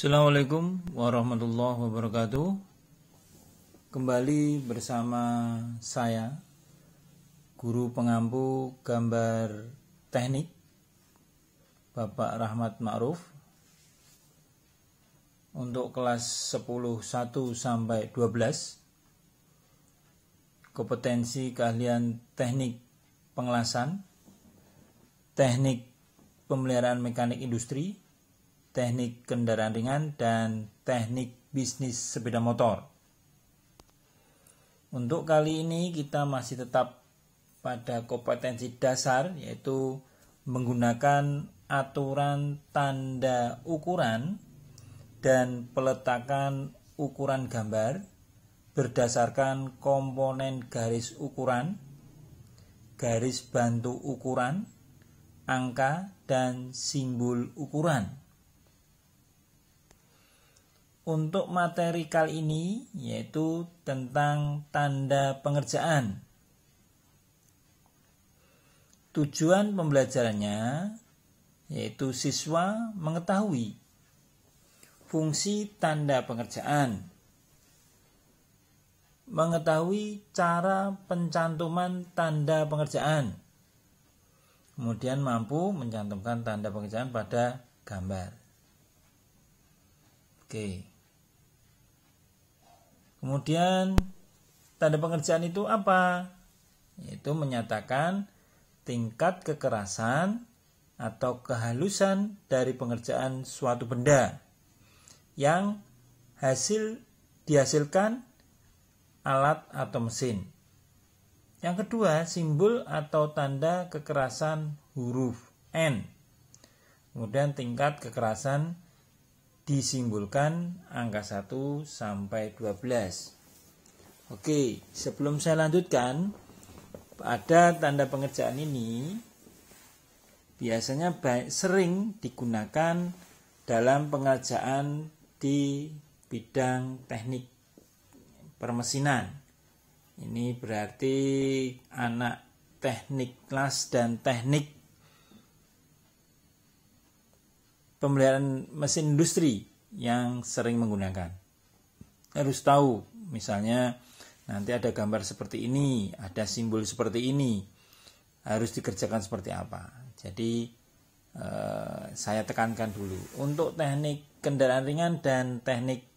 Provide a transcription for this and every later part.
Assalamualaikum warahmatullahi wabarakatuh. Kembali bersama saya, guru pengampu gambar teknik, Bapak Rahmat Ma'ruf, untuk kelas 10, 1 sampai 12, kompetensi keahlian teknik pengelasan, teknik pemeliharaan mekanik industri, teknik kendaraan ringan, dan teknik bisnis sepeda motor. Untuk kali ini kita masih tetap pada kompetensi dasar yaitu menggunakan aturan tanda ukuran dan peletakan ukuran gambar berdasarkan komponen garis ukuran, garis bantu ukuran, angka, dan simbol ukuran untuk materi kali ini yaitu tentang tanda pengerjaan. Tujuan pembelajarannya yaitu siswa mengetahui fungsi tanda pengerjaan, mengetahui cara pencantuman tanda pengerjaan, kemudian mampu mencantumkan tanda pengerjaan pada gambar. Oke. Okay. Kemudian tanda pengerjaan itu apa? Itu menyatakan tingkat kekerasan atau kehalusan dari pengerjaan suatu benda yang hasil dihasilkan alat atau mesin. Yang kedua, simbol atau tanda kekerasan huruf N. Kemudian tingkat kekerasan disimbolkan angka 1 sampai 12. Oke, sebelum saya lanjutkan, pada tanda pengerjaan ini biasanya baik, sering digunakan dalam pengerjaan di bidang teknik permesinan. Ini berarti anak teknik kelas dan teknik pemeliharaan mesin industri yang sering menggunakan. Harus tahu, misalnya nanti ada gambar seperti ini, ada simbol seperti ini, harus dikerjakan seperti apa. Jadi eh, saya tekankan dulu untuk teknik kendaraan ringan dan teknik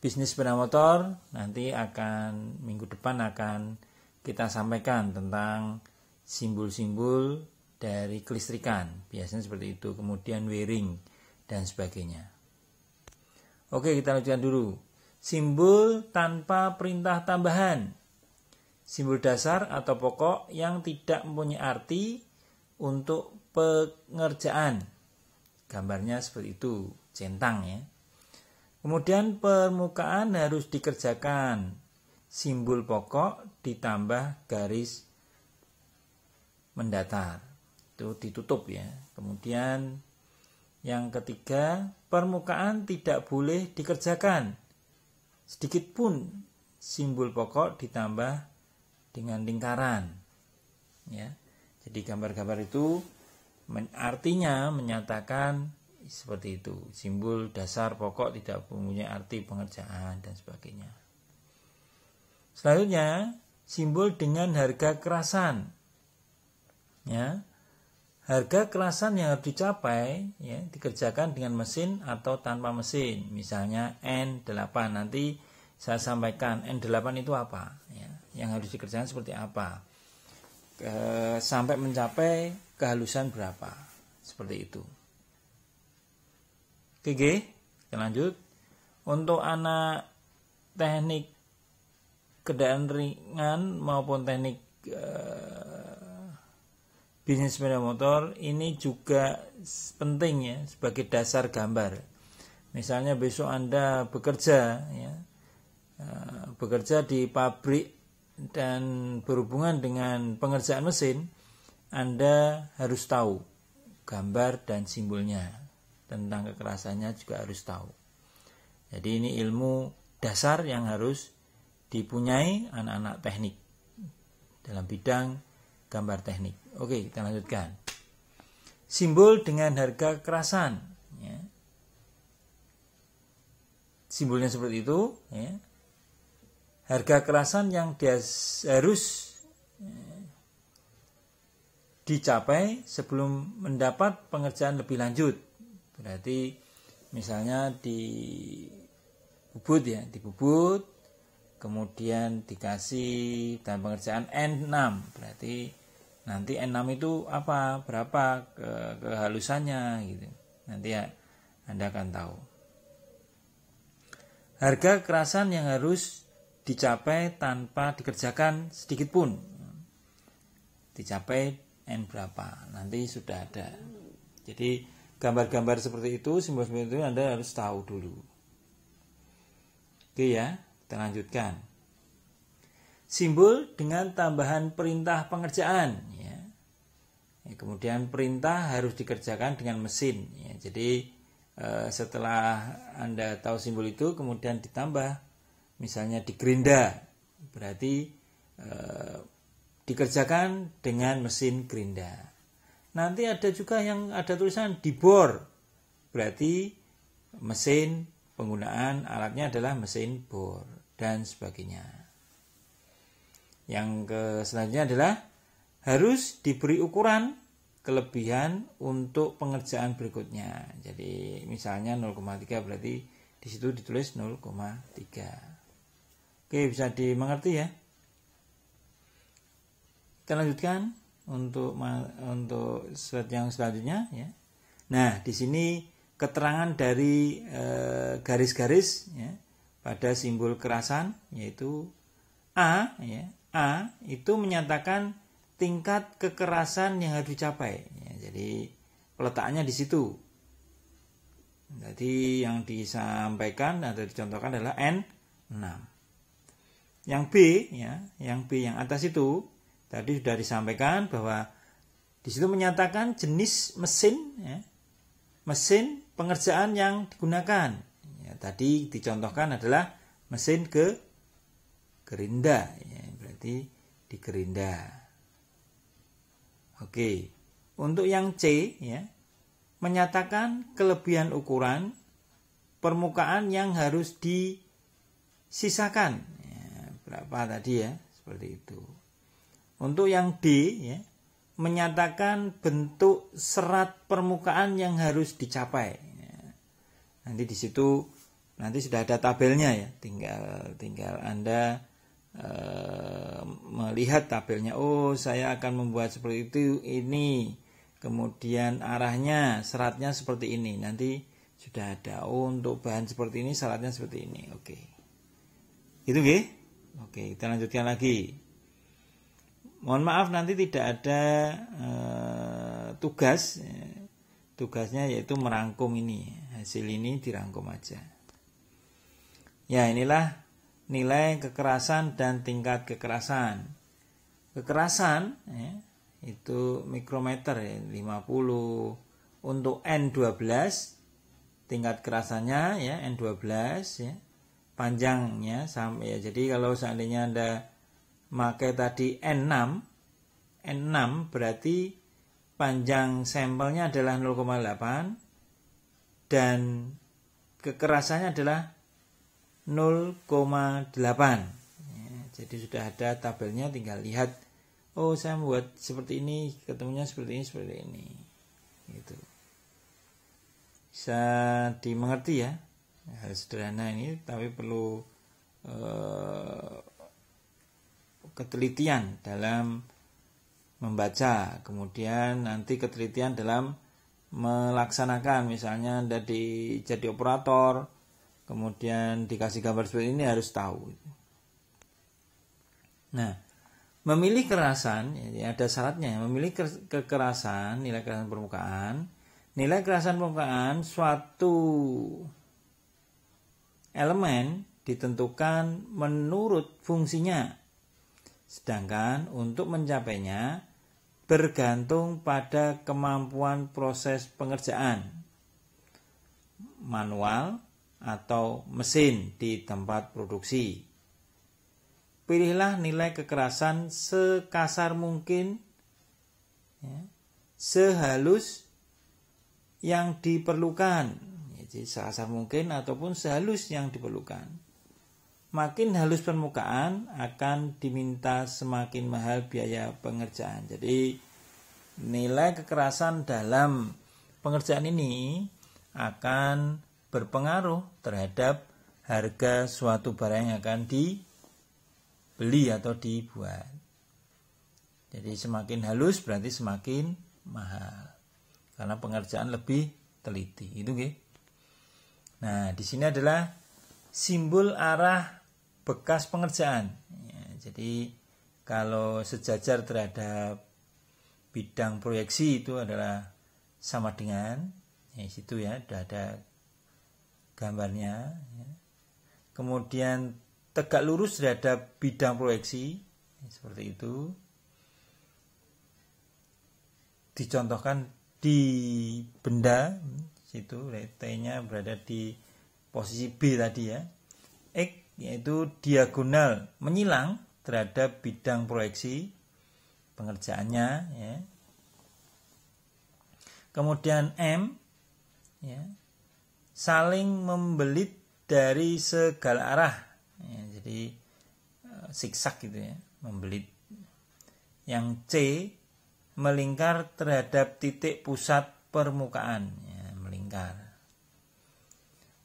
bisnis sepeda motor nanti akan minggu depan akan kita sampaikan tentang simbol-simbol dari kelistrikan biasanya seperti itu kemudian wiring dan sebagainya. Oke, kita lanjutkan dulu. Simbol tanpa perintah tambahan. Simbol dasar atau pokok yang tidak mempunyai arti untuk pengerjaan. Gambarnya seperti itu, centang ya. Kemudian permukaan harus dikerjakan. Simbol pokok ditambah garis mendatar. Itu ditutup ya. Kemudian yang ketiga, permukaan tidak boleh dikerjakan. Sedikit pun simbol pokok ditambah dengan lingkaran. Ya. Jadi gambar-gambar itu artinya menyatakan seperti itu. Simbol dasar pokok tidak mempunyai arti pengerjaan dan sebagainya. Selanjutnya, simbol dengan harga kerasan. Ya harga kelasan yang harus dicapai ya, dikerjakan dengan mesin atau tanpa mesin misalnya N8 nanti saya sampaikan N8 itu apa ya, yang harus dikerjakan seperti apa ke, sampai mencapai kehalusan berapa seperti itu oke kita lanjut untuk anak teknik kendaraan ringan maupun teknik eh, bisnis sepeda motor ini juga penting ya sebagai dasar gambar. Misalnya besok Anda bekerja ya eh, bekerja di pabrik dan berhubungan dengan pengerjaan mesin, Anda harus tahu gambar dan simbolnya. Tentang kekerasannya juga harus tahu. Jadi ini ilmu dasar yang harus dipunyai anak-anak teknik dalam bidang gambar teknik. Oke, kita lanjutkan. Simbol dengan harga kerasan. Ya. Simbolnya seperti itu. Ya. Harga kerasan yang harus ya, dicapai sebelum mendapat pengerjaan lebih lanjut. Berarti misalnya di bubut ya, di bubut kemudian dikasih dan pengerjaan N6 berarti nanti N6 itu apa berapa ke kehalusannya gitu nanti ya Anda akan tahu harga kerasan yang harus dicapai tanpa dikerjakan sedikit pun dicapai N berapa nanti sudah ada jadi gambar-gambar seperti itu simbol-simbol itu Anda harus tahu dulu oke ya kita lanjutkan simbol dengan tambahan perintah pengerjaan. Ya. ya. kemudian perintah harus dikerjakan dengan mesin. Ya. Jadi eh, setelah anda tahu simbol itu, kemudian ditambah, misalnya di gerinda, berarti eh, dikerjakan dengan mesin gerinda. Nanti ada juga yang ada tulisan dibor, berarti mesin penggunaan alatnya adalah mesin bor dan sebagainya. Yang ke selanjutnya adalah harus diberi ukuran kelebihan untuk pengerjaan berikutnya. Jadi misalnya 0,3 berarti di situ ditulis 0,3. Oke, bisa dimengerti ya? Kita lanjutkan untuk untuk slide yang selanjutnya ya. Nah, di sini keterangan dari eh, garis-garis e, ya, pada simbol kerasan yaitu A ya, A itu menyatakan tingkat kekerasan yang harus dicapai. Ya, jadi peletaknya di situ. Jadi yang disampaikan atau dicontohkan adalah N6. Yang B ya, yang B yang atas itu tadi sudah disampaikan bahwa di situ menyatakan jenis mesin ya, mesin pengerjaan yang digunakan. Ya, tadi dicontohkan adalah mesin ke gerinda berarti di gerinda. Oke, untuk yang C ya, menyatakan kelebihan ukuran permukaan yang harus disisakan. Ya, berapa tadi ya? Seperti itu. Untuk yang D ya, menyatakan bentuk serat permukaan yang harus dicapai. Ya. Nanti di situ nanti sudah ada tabelnya ya, tinggal tinggal Anda Eh, melihat tabelnya oh saya akan membuat seperti itu ini kemudian arahnya seratnya seperti ini nanti sudah ada oh untuk bahan seperti ini seratnya seperti ini oke okay. itu okay? oke okay, kita lanjutkan lagi mohon maaf nanti tidak ada eh, tugas ya. tugasnya yaitu merangkum ini hasil ini dirangkum aja ya inilah nilai kekerasan dan tingkat kekerasan. Kekerasan ya, itu mikrometer ya, 50 untuk N12 tingkat kerasannya ya N12 ya panjangnya sampai ya. Jadi kalau seandainya Anda pakai tadi N6 N6 berarti panjang sampelnya adalah 0,8 dan kekerasannya adalah 0,8 ya, jadi sudah ada tabelnya tinggal lihat oh saya membuat seperti ini ketemunya seperti ini seperti ini gitu bisa dimengerti ya hal sederhana ini tapi perlu eh, ketelitian dalam membaca kemudian nanti ketelitian dalam melaksanakan misalnya dari jadi operator kemudian dikasih gambar seperti ini harus tahu. Nah, memilih kerasan, ya ada syaratnya. Memilih kekerasan, nilai kerasan permukaan, nilai kerasan permukaan suatu elemen ditentukan menurut fungsinya. Sedangkan untuk mencapainya bergantung pada kemampuan proses pengerjaan manual atau mesin di tempat produksi. Pilihlah nilai kekerasan sekasar mungkin, ya, sehalus yang diperlukan. Ya, jadi sekasar mungkin ataupun sehalus yang diperlukan. Makin halus permukaan akan diminta semakin mahal biaya pengerjaan. Jadi nilai kekerasan dalam pengerjaan ini akan berpengaruh terhadap harga suatu barang yang akan dibeli atau dibuat. Jadi semakin halus berarti semakin mahal. Karena pengerjaan lebih teliti, itu nggih. Nah, di sini adalah simbol arah bekas pengerjaan. Ya, jadi kalau sejajar terhadap bidang proyeksi itu adalah sama dengan ya situ ya sudah ada gambarnya. Ya. Kemudian tegak lurus terhadap bidang proyeksi ya, seperti itu. Dicontohkan di benda situ ya, T-nya berada di posisi B tadi ya. X yaitu diagonal menyilang terhadap bidang proyeksi pengerjaannya ya. Kemudian M ya, saling membelit dari segala arah ya, jadi eh, siksak gitu ya membelit yang C melingkar terhadap titik pusat permukaan ya, melingkar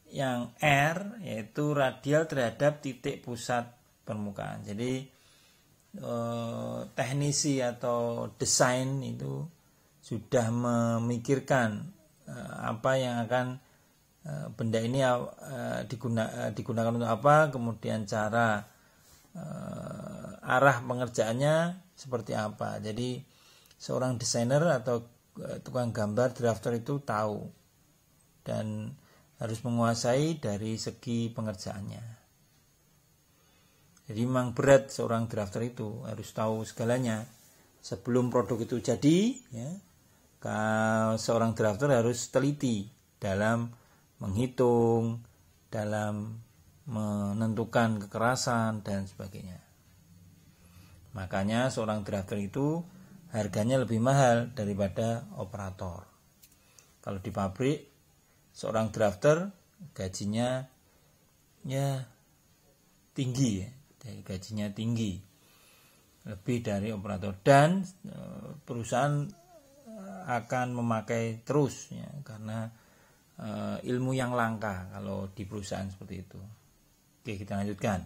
yang R yaitu radial terhadap titik pusat permukaan jadi eh, teknisi atau desain itu sudah memikirkan eh, apa yang akan Eh, benda ini eh, eh, digunakan untuk apa, kemudian cara arah pengerjaannya seperti apa. Jadi seorang desainer atau tukang gambar drafter itu tahu dan harus menguasai dari segi pengerjaannya. Jadi memang berat seorang drafter itu harus tahu segalanya sebelum produk itu jadi ya. Seorang drafter harus teliti dalam menghitung, dalam menentukan kekerasan dan sebagainya. Makanya seorang driver itu harganya lebih mahal daripada operator. Kalau di pabrik seorang drafter gajinya ya tinggi ya, gajinya tinggi lebih dari operator dan e, perusahaan e, akan memakai terus ya karena uh, ilmu yang langka kalau di perusahaan seperti itu. Oke, kita lanjutkan.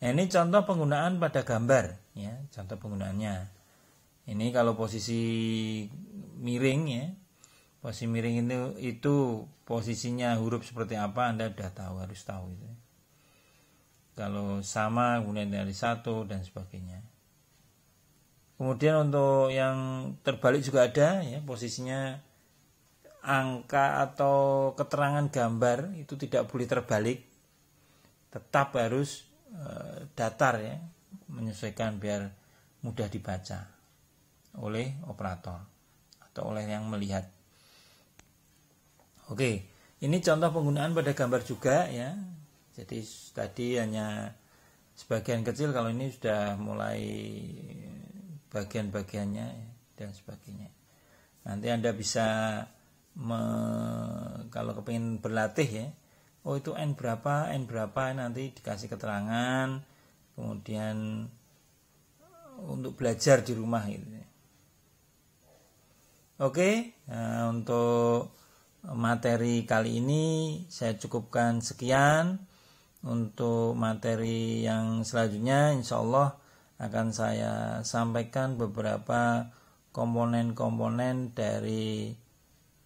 Nah, ini contoh penggunaan pada gambar, ya, contoh penggunaannya. Ini kalau posisi miring ya, posisi miring itu itu posisinya huruf seperti apa Anda sudah tahu harus tahu itu. Kalau sama kemudian dari satu dan sebagainya. Kemudian untuk yang terbalik juga ada ya posisinya angka atau keterangan gambar itu tidak boleh terbalik tetap harus eh, datar ya menyesuaikan biar mudah dibaca oleh operator atau oleh yang melihat oke ini contoh penggunaan pada gambar juga ya jadi tadi hanya sebagian kecil kalau ini sudah mulai bagian-bagiannya dan sebagainya nanti anda bisa me, kalau kepingin berlatih ya oh itu n berapa n berapa nanti dikasih keterangan kemudian eh, untuk belajar di rumah gitu ya. oke nah, untuk materi kali ini saya cukupkan sekian untuk materi yang selanjutnya insya Allah akan saya sampaikan beberapa komponen-komponen dari